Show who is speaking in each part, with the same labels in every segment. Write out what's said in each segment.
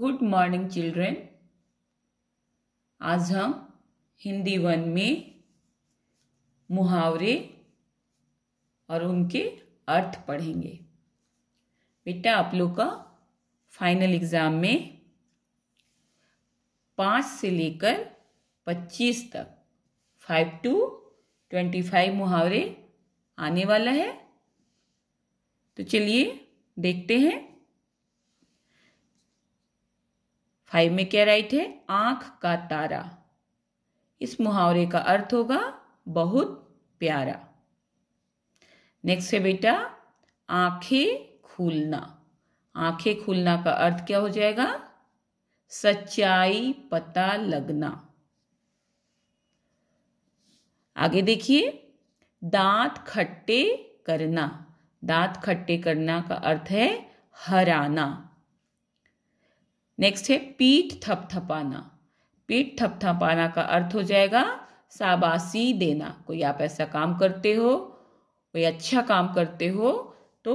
Speaker 1: good morning children आज हम Hindi one में मुहावरे और उनके अर्थ पढ़ेंगे बेटा आप लोग का फाइनल एग्ज़ाम में पाँच से लेकर पच्चीस तक फाइव टू ट्वेंटी फाइव मुहावरे आने वाला है तो चलिए देखते हैं फाइव में क्या राइट है आंख का तारा इस मुहावरे का अर्थ होगा बहुत प्यारा नेक्स्ट है बेटा आंखें खुलना आंखें खुलना का अर्थ क्या हो जाएगा सच्चाई पता लगना आगे देखिए दांत खट्टे करना दांत खट्टे करना का अर्थ है हराना नेक्स्ट है पीठ थपथपाना पीठ थपथपाना का अर्थ हो जाएगा साबासी देना कोई आप ऐसा काम करते हो कोई अच्छा काम करते हो तो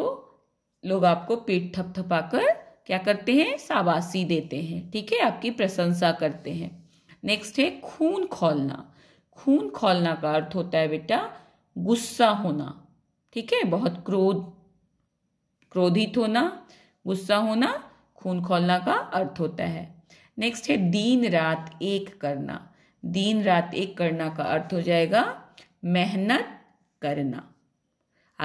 Speaker 1: लोग आपको पीठ थपथपा कर क्या करते हैं साबासी देते हैं ठीक है आपकी प्रशंसा करते हैं नेक्स्ट है खून खोलना खून खोलना का अर्थ होता है बेटा गुस्सा होना ठीक है बहुत क्रोध क्रोधित होना गुस्सा होना खून खोलना का अर्थ होता है नेक्स्ट है दिन रात एक करना दिन रात एक करना का अर्थ हो जाएगा मेहनत करना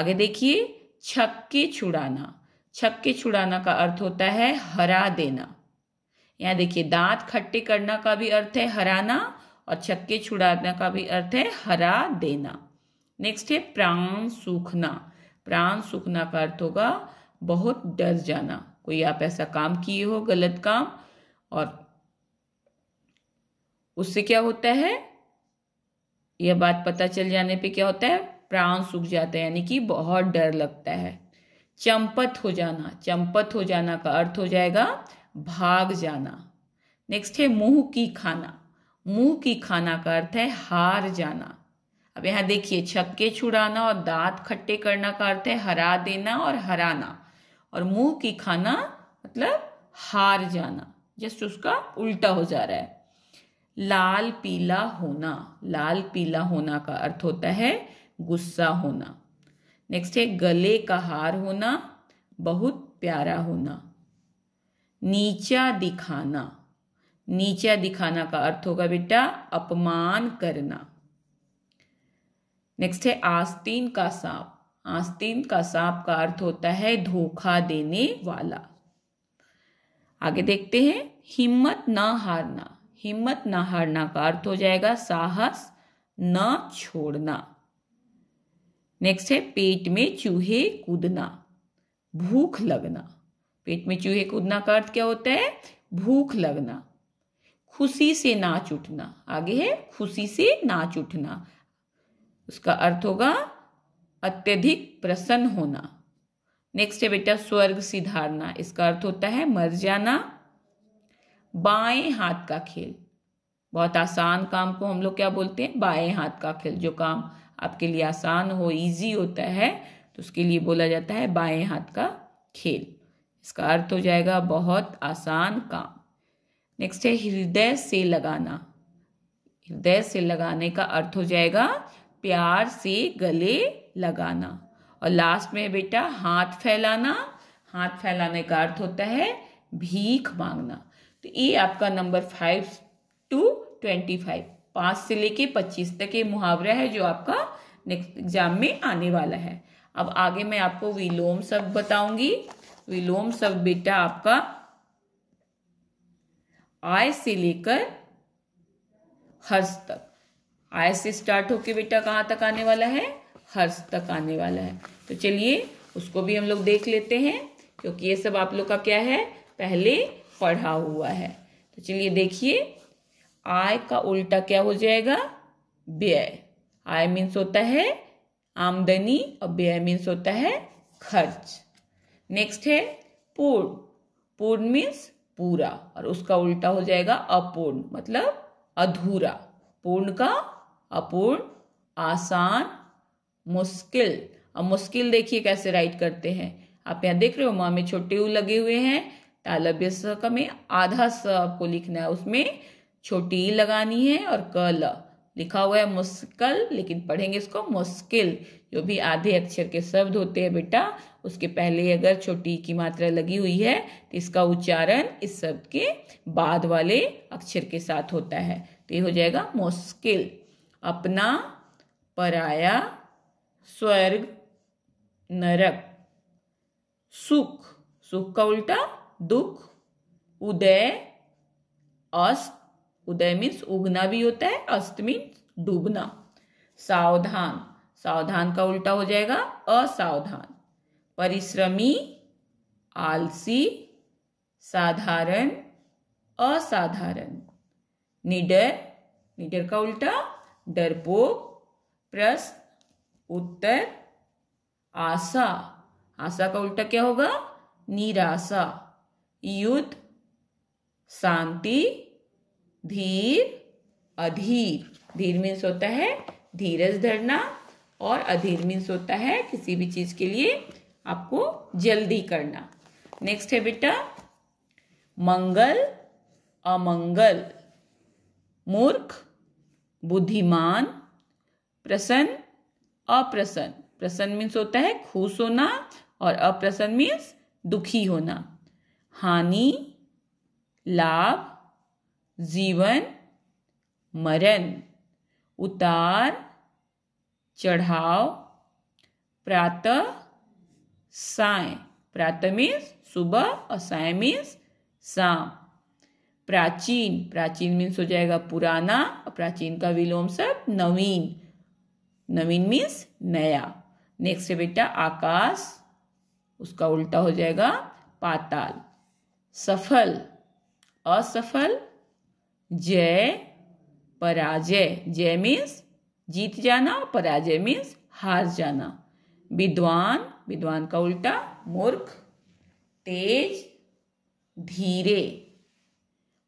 Speaker 1: आगे देखिए छक्के छुड़ाना छक्के छुड़ाना का अर्थ होता है हरा देना यहाँ देखिए दांत खट्टे करना का भी अर्थ है हराना और छक्के छुड़ाना का भी अर्थ है हरा देना नेक्स्ट है प्राण सूखना प्राण सूखना का अर्थ होगा बहुत डर जाना कोई आप ऐसा काम किए हो गलत काम और उससे क्या होता है यह बात पता चल जाने पे क्या होता है प्राण सूख जाते हैं यानी कि बहुत डर लगता है चंपत हो जाना चंपत हो जाना का अर्थ हो जाएगा भाग जाना नेक्स्ट है मुंह की खाना मुंह की खाना का अर्थ है हार जाना अब यहां देखिए छक्के छुड़ाना और दांत खट्टे करना का अर्थ है हरा देना और हराना और मुंह की खाना मतलब हार जाना जस्ट उसका उल्टा हो जा रहा है लाल पीला होना लाल पीला होना का अर्थ होता है गुस्सा होना नेक्स्ट है गले का हार होना बहुत प्यारा होना नीचा दिखाना नीचा दिखाना का अर्थ होगा बेटा अपमान करना नेक्स्ट है आस्तीन का सांप आस्तीन का सांप का अर्थ होता है धोखा देने वाला आगे देखते हैं हिम्मत ना हारना हिम्मत ना हारना का अर्थ हो जाएगा साहस न छोड़ना नेक्स्ट है पेट में चूहे कूदना भूख लगना पेट में चूहे कूदना का अर्थ क्या होता है भूख लगना खुशी से नाच उठना आगे है खुशी से नाच उठना उसका अर्थ होगा अत्यधिक प्रसन्न होना नेक्स्ट है बेटा स्वर्ग सिधारना इसका अर्थ होता है मर जाना बाएं हाथ का खेल बहुत आसान काम को हम लोग क्या बोलते हैं बाएं हाथ का खेल जो काम आपके लिए आसान हो इजी होता है तो उसके लिए बोला जाता है बाएं हाथ का खेल इसका अर्थ हो जाएगा बहुत आसान काम नेक्स्ट है हृदय से लगाना हृदय से लगाने का अर्थ हो जाएगा प्यार से गले लगाना और लास्ट में बेटा हाथ फैलाना हाथ फैलाने का अर्थ होता है भीख मांगना तो ये आपका number five two twenty five पाँच से लेके पच्चीस तक ये मुहावरा है जो आपका नेक्स्ट एग्जाम में आने वाला है अब आगे मैं आपको विलोम शब्द बताऊंगी विलोम शब्द बेटा आपका आय से लेकर हर्ष तक आय से स्टार्ट होके बेटा कहाँ तक आने वाला है हर्ष तक आने वाला है तो चलिए उसको भी हम लोग देख लेते हैं क्योंकि ये सब आप लोग का क्या है पहले पढ़ा हुआ है तो चलिए देखिए आय का उल्टा क्या हो जाएगा व्यय आय मीन्स होता है आमदनी और व्यय मीन्स होता है खर्च नेक्स्ट है पूर्ण पूर्ण मीन्स पूरा और उसका उल्टा हो जाएगा अपूर्ण मतलब अधूरा पूर्ण का अपूर्ण आसान मुश्किल अब मुश्किल देखिए कैसे राइट करते हैं आप यहाँ देख रहे हो माँ में छोटे ऊ लगे हुए हैं तालब्य स का में आधा स आपको लिखना है उसमें छोटी ई लगानी है और क ल लिखा हुआ है मुश्किल लेकिन पढ़ेंगे इसको मुश्किल जो भी आधे अक्षर के शब्द होते हैं बेटा उसके पहले अगर छोटी की मात्रा लगी हुई है तो इसका उच्चारण इस शब्द के बाद वाले अक्षर के साथ होता है तो ये हो जाएगा मुश्किल अपना पराया स्वर्ग नरक सुख सुख का उल्टा दुख उदय अस्त उदय मीन्स उगना भी होता है अस्त मीन्स डूबना सावधान सावधान का उल्टा हो जाएगा असावधान परिश्रमी आलसी साधारण असाधारण निडर निडर का उल्टा डरपोक प्रस्त उत्तर आशा आशा का उल्टा क्या होगा निराशा युद्ध शांति धीर अधीर धीर मीन्स होता है धीरज धरना और अधीर मीन्स होता है किसी भी चीज के लिए आपको जल्दी करना नेक्स्ट है बेटा मंगल अमंगल मूर्ख बुद्धिमान प्रसन्न अप्रसन्न प्रसन्न मीन्स होता है खुश होना और अप्रसन्न मीन्स दुखी होना हानि लाभ जीवन मरण उतार चढ़ाव प्रातः साय प्रातः मीन्स सुबह और साय मीन्स शाम प्राचीन प्राचीन मीन्स हो जाएगा पुराना और प्राचीन का विलोम सब नवीन नवीन मीन्स नया नेक्स्ट है बेटा आकाश उसका उल्टा हो जाएगा पाताल सफल असफल जय पराजय जय मीन्स जीत जाना और पराजय मीन्स हार जाना विद्वान विद्वान का उल्टा मूर्ख तेज धीरे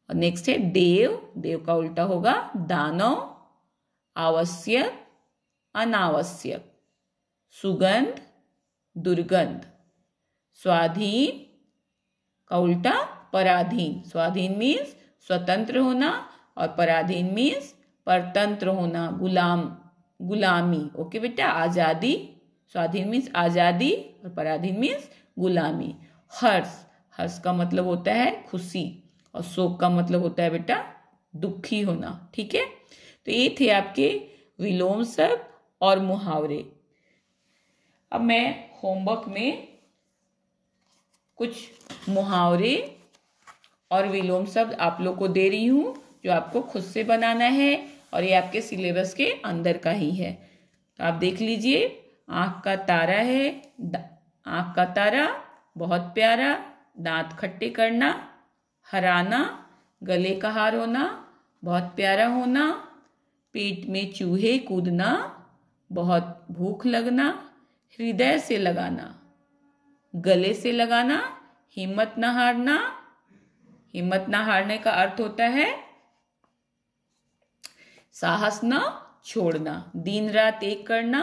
Speaker 1: और नेक्स्ट है देव देव का उल्टा होगा दानव आवश्यक अनावश्यक सुगंध दुर्गंध स्वाधीन का उल्टा पराधीन स्वाधीन मीन्स स्वतंत्र होना और पराधीन मीन्स परतंत्र होना गुलाम गुलामी ओके बेटा आज़ादी स्वाधीन मीन्स आज़ादी और पराधीन मीन्स गुलामी हर्ष हर्ष का मतलब होता है खुशी और शोक का मतलब होता है बेटा दुखी होना ठीक है तो ये थे आपके विलोम शब्द और मुहावरे अब मैं होमवर्क में कुछ मुहावरे और विलोम शब्द आप लोग को दे रही हूँ जो आपको खुद से बनाना है और ये आपके सिलेबस के अंदर का ही है तो आप देख लीजिए आँख का तारा है आँख का तारा बहुत प्यारा दांत खट्टे करना हराना गले का हार होना बहुत प्यारा होना पेट में चूहे कूदना बहुत भूख लगना हृदय से लगाना गले से लगाना हिम्मत ना हारना हिम्मत ना हारने का अर्थ होता है साहस ना छोड़ना दिन रात एक करना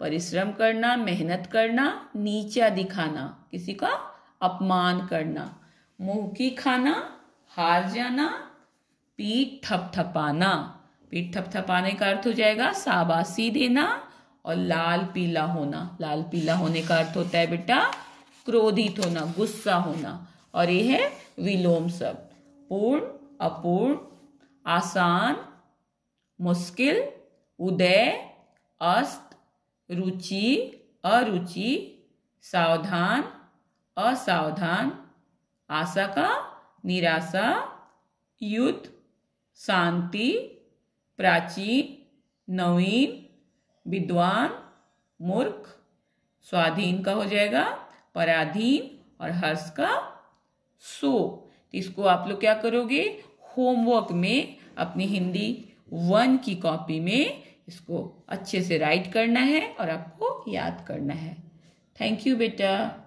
Speaker 1: परिश्रम करना मेहनत करना नीचा दिखाना किसी का अपमान करना मुंह की खाना हार जाना पीठ थपथपाना पीठ थपथपाने का अर्थ हो जाएगा साबासी देना और लाल पीला होना लाल पीला होने का अर्थ होता है बेटा क्रोधित होना गुस्सा होना और ये है विलोम शब्द पूर्ण अपूर्ण आसान मुश्किल उदय अस्त रुचि अरुचि सावधान असावधान आशा का निराशा युद्ध शांति प्राचीन नवीन विद्वान मूर्ख स्वाधीन का हो जाएगा पराधीन और हर्ष का सो तो इसको आप लोग क्या करोगे होमवर्क में अपनी हिंदी वन की कॉपी में इसको अच्छे से राइट करना है और आपको याद करना है थैंक यू बेटा